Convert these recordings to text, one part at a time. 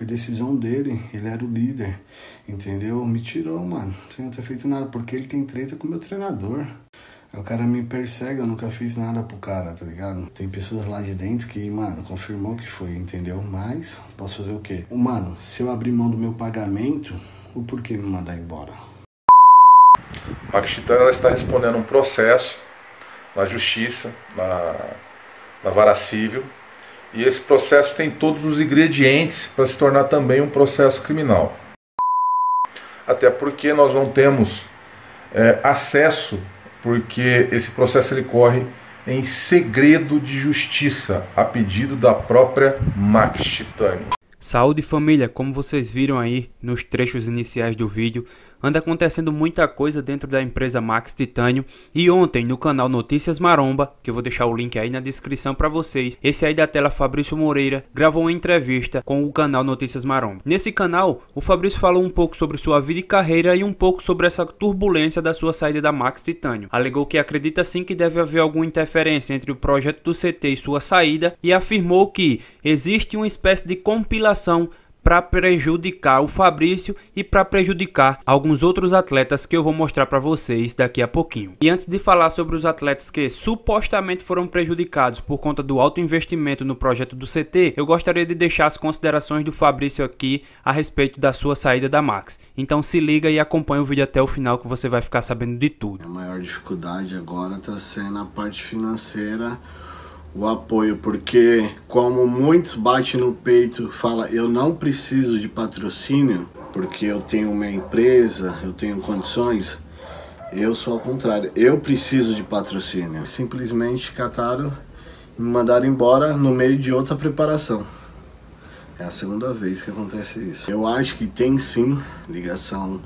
Foi decisão dele, ele era o líder, entendeu? Me tirou, mano, sem eu ter feito nada, porque ele tem treta com o meu treinador. o cara me persegue, eu nunca fiz nada pro cara, tá ligado? Tem pessoas lá de dentro que, mano, confirmou que foi, entendeu? Mas, posso fazer o quê? Mano, se eu abrir mão do meu pagamento, o porquê me mandar embora? A ela está respondendo um processo na justiça, na, na vara civil, e esse processo tem todos os ingredientes para se tornar também um processo criminal. Até porque nós não temos é, acesso, porque esse processo ele corre em segredo de justiça, a pedido da própria Max Titani. Saúde família, como vocês viram aí nos trechos iniciais do vídeo, anda acontecendo muita coisa dentro da empresa Max Titânio e ontem no canal Notícias Maromba, que eu vou deixar o link aí na descrição para vocês, esse aí da tela Fabrício Moreira gravou uma entrevista com o canal Notícias Maromba. Nesse canal, o Fabrício falou um pouco sobre sua vida e carreira e um pouco sobre essa turbulência da sua saída da Max Titânio. Alegou que acredita sim que deve haver alguma interferência entre o projeto do CT e sua saída e afirmou que existe uma espécie de compilação para prejudicar o Fabrício e para prejudicar alguns outros atletas que eu vou mostrar para vocês daqui a pouquinho. E antes de falar sobre os atletas que supostamente foram prejudicados por conta do alto investimento no projeto do CT, eu gostaria de deixar as considerações do Fabrício aqui a respeito da sua saída da Max. Então se liga e acompanha o vídeo até o final que você vai ficar sabendo de tudo. A maior dificuldade agora está sendo a parte financeira o apoio, porque como muitos batem no peito fala falam eu não preciso de patrocínio, porque eu tenho minha empresa, eu tenho condições, eu sou ao contrário, eu preciso de patrocínio. Simplesmente cataram e me mandaram embora no meio de outra preparação. É a segunda vez que acontece isso. Eu acho que tem sim ligação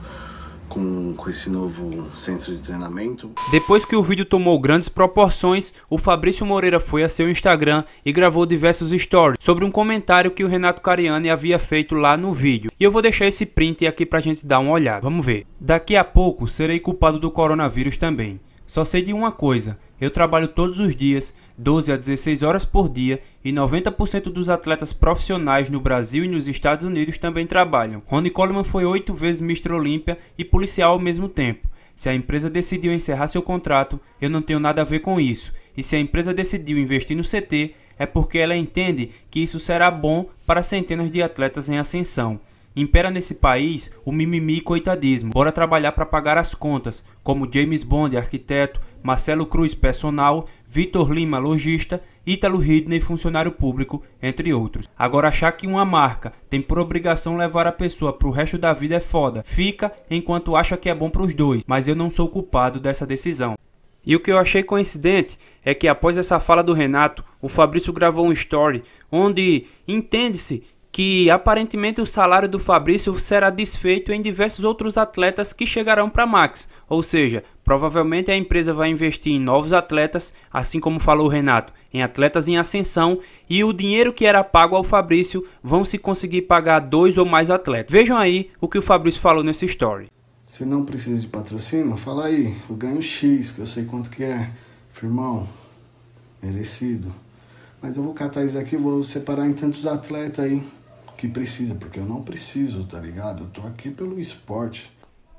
com, com esse novo centro de treinamento. Depois que o vídeo tomou grandes proporções, o Fabrício Moreira foi a seu Instagram e gravou diversos stories sobre um comentário que o Renato Cariani havia feito lá no vídeo. E eu vou deixar esse print aqui pra gente dar uma olhada. Vamos ver. Daqui a pouco serei culpado do coronavírus também. Só sei de uma coisa, eu trabalho todos os dias, 12 a 16 horas por dia, e 90% dos atletas profissionais no Brasil e nos Estados Unidos também trabalham. Ronnie Coleman foi oito vezes Mr. Olímpia e policial ao mesmo tempo. Se a empresa decidiu encerrar seu contrato, eu não tenho nada a ver com isso. E se a empresa decidiu investir no CT, é porque ela entende que isso será bom para centenas de atletas em ascensão. Impera nesse país o mimimi e coitadismo. Bora trabalhar para pagar as contas, como James Bond, arquiteto, Marcelo Cruz, personal, Vitor Lima, lojista, Ítalo Ridney, funcionário público, entre outros. Agora, achar que uma marca tem por obrigação levar a pessoa pro resto da vida é foda. Fica enquanto acha que é bom pros dois, mas eu não sou culpado dessa decisão. E o que eu achei coincidente é que após essa fala do Renato, o Fabrício gravou um story onde entende-se que aparentemente o salário do Fabrício será desfeito em diversos outros atletas que chegarão para Max, ou seja, Provavelmente a empresa vai investir em novos atletas, assim como falou o Renato, em atletas em ascensão, e o dinheiro que era pago ao Fabrício vão se conseguir pagar dois ou mais atletas. Vejam aí o que o Fabrício falou nesse story. Você não precisa de patrocínio? Fala aí, eu ganho X, que eu sei quanto que é. Firmão, merecido. Mas eu vou catar isso aqui, vou separar em tantos atletas aí que precisa, porque eu não preciso, tá ligado? Eu tô aqui pelo esporte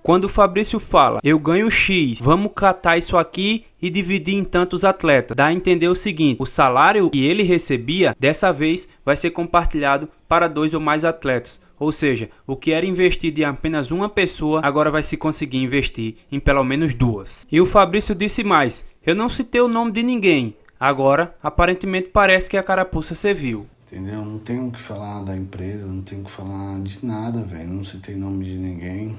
quando o Fabrício fala, eu ganho X, vamos catar isso aqui e dividir em tantos atletas, dá a entender o seguinte: o salário que ele recebia dessa vez vai ser compartilhado para dois ou mais atletas. Ou seja, o que era investido em apenas uma pessoa, agora vai se conseguir investir em pelo menos duas. E o Fabrício disse mais: Eu não citei o nome de ninguém. Agora, aparentemente, parece que a carapuça serviu. Entendeu? Não tenho o que falar da empresa, não tenho o que falar de nada, velho. Não citei nome de ninguém.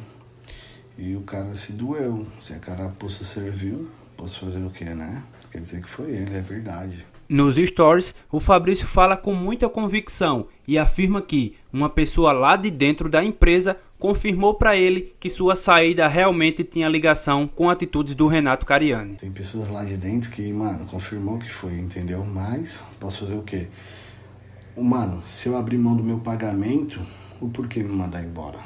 E o cara se doeu. Se a carapuça serviu, posso fazer o que, né? Quer dizer que foi ele, é verdade. Nos stories, o Fabrício fala com muita convicção e afirma que uma pessoa lá de dentro da empresa confirmou para ele que sua saída realmente tinha ligação com atitudes do Renato Cariani. Tem pessoas lá de dentro que, mano, confirmou que foi, entendeu? Mas posso fazer o quê? Mano, se eu abrir mão do meu pagamento, o porquê me mandar embora?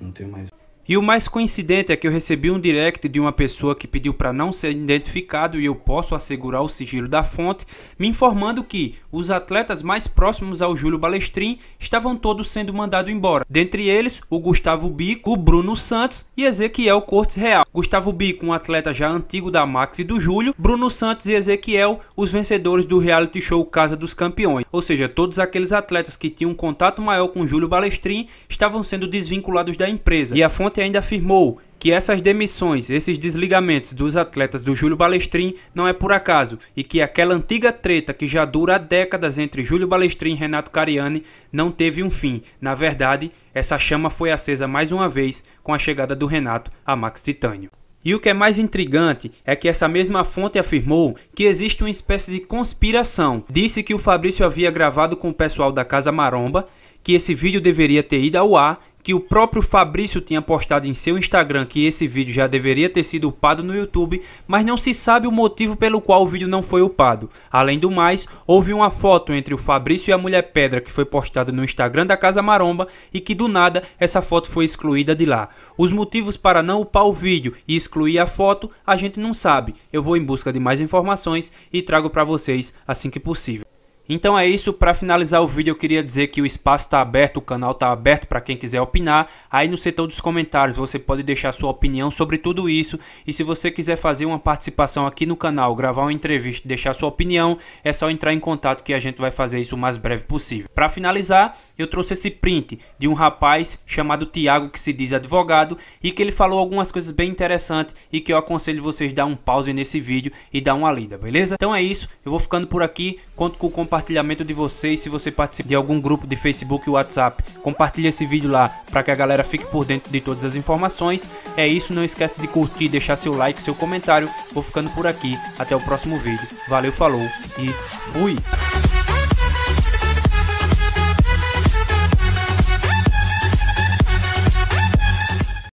Não tenho mais e o mais coincidente é que eu recebi um direct de uma pessoa que pediu para não ser identificado e eu posso assegurar o sigilo da fonte, me informando que os atletas mais próximos ao Júlio Balestrin estavam todos sendo mandados embora. Dentre eles, o Gustavo Bico, o Bruno Santos e Ezequiel Cortes Real. Gustavo Bico, um atleta já antigo da Max e do Júlio, Bruno Santos e Ezequiel, os vencedores do reality show Casa dos Campeões. Ou seja, todos aqueles atletas que tinham um contato maior com Júlio Balestrin estavam sendo desvinculados da empresa. E a fonte Duarte ainda afirmou que essas demissões, esses desligamentos dos atletas do Júlio Balestrin não é por acaso e que aquela antiga treta que já dura há décadas entre Júlio Balestrin e Renato Cariani não teve um fim. Na verdade, essa chama foi acesa mais uma vez com a chegada do Renato a Max Titânio. E o que é mais intrigante é que essa mesma fonte afirmou que existe uma espécie de conspiração. Disse que o Fabrício havia gravado com o pessoal da Casa Maromba, que esse vídeo deveria ter ido ao ar que o próprio Fabrício tinha postado em seu Instagram que esse vídeo já deveria ter sido upado no YouTube, mas não se sabe o motivo pelo qual o vídeo não foi upado. Além do mais, houve uma foto entre o Fabrício e a Mulher Pedra que foi postada no Instagram da Casa Maromba e que do nada essa foto foi excluída de lá. Os motivos para não upar o vídeo e excluir a foto a gente não sabe. Eu vou em busca de mais informações e trago para vocês assim que possível. Então é isso, para finalizar o vídeo eu queria dizer que o espaço está aberto, o canal está aberto para quem quiser opinar. Aí no setor dos comentários você pode deixar sua opinião sobre tudo isso. E se você quiser fazer uma participação aqui no canal, gravar uma entrevista, deixar sua opinião, é só entrar em contato que a gente vai fazer isso o mais breve possível. Para finalizar, eu trouxe esse print de um rapaz chamado Tiago que se diz advogado e que ele falou algumas coisas bem interessantes e que eu aconselho vocês a dar um pause nesse vídeo e dar uma lida, beleza? Então é isso, eu vou ficando por aqui, conto com o compartilhamento compartilhamento de vocês se você participa de algum grupo de Facebook e WhatsApp. Compartilhe esse vídeo lá para que a galera fique por dentro de todas as informações. É isso, não esquece de curtir, deixar seu like, seu comentário. Vou ficando por aqui. Até o próximo vídeo. Valeu, falou e fui!